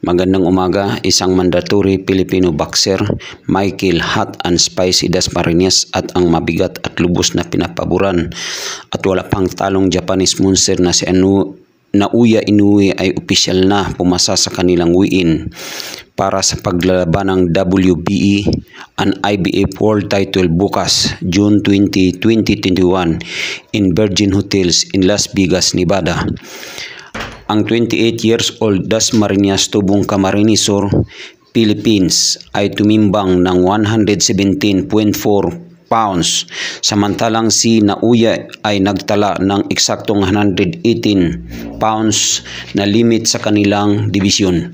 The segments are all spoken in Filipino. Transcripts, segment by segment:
Magandang umaga, isang mandatory Filipino boxer, Michael Hot and Spicy Dasmarines at ang mabigat at lubos na pinapaboran at wala pang talong Japanese monster na si Anu Nauya Inui ay opisyal na pumasa sa kanilang wiin para sa paglalaban ng WBE and IBF World Title bukas June 20, 2021 in Virgin Hotels in Las Vegas, Nevada. Ang 28 years old Dasmariñas Tubong Camarinesor, Philippines ay tumimbang ng 117.4 pounds samantalang si Nauya ay nagtala ng eksaktong 118 pounds na limit sa kanilang dibisyon.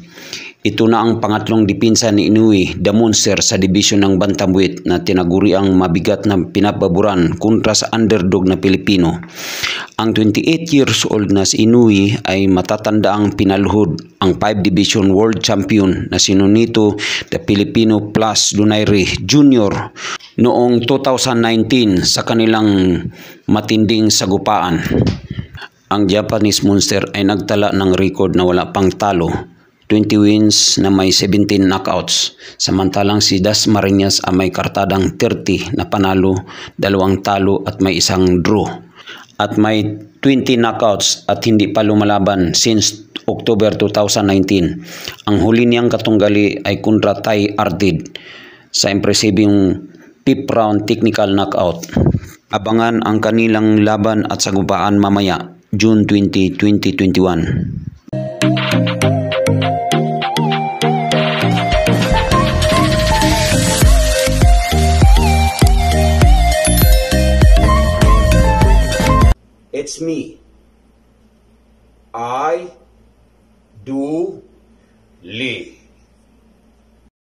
Ito na ang pangatlong dipinsa ni Inui, the monster sa division ng Bantamweight na tinaguri ang mabigat na pinapaboran kontra sa underdog na Pilipino. Ang 28 years old na si Inui ay matatandaang pinalhod ang 5 Division World Champion na si Nonito the Filipino Plus Donaire Jr. noong 2019 sa kanilang matinding sagupaan. Ang Japanese Monster ay nagtala ng record na wala pang talo 20 wins na may 17 knockouts. Samantalang si Das Marinas ay may kartadang 30 na panalo, dalawang talo at may isang draw at may 20 knockouts at hindi pa lumalaban since October 2019. Ang huli niyang katunggali ay kontra Thai Ardid sa impresibing fifth round technical knockout. Abangan ang kanilang laban at sagupaan mamaya, June 20, 2021. It's me. I do live.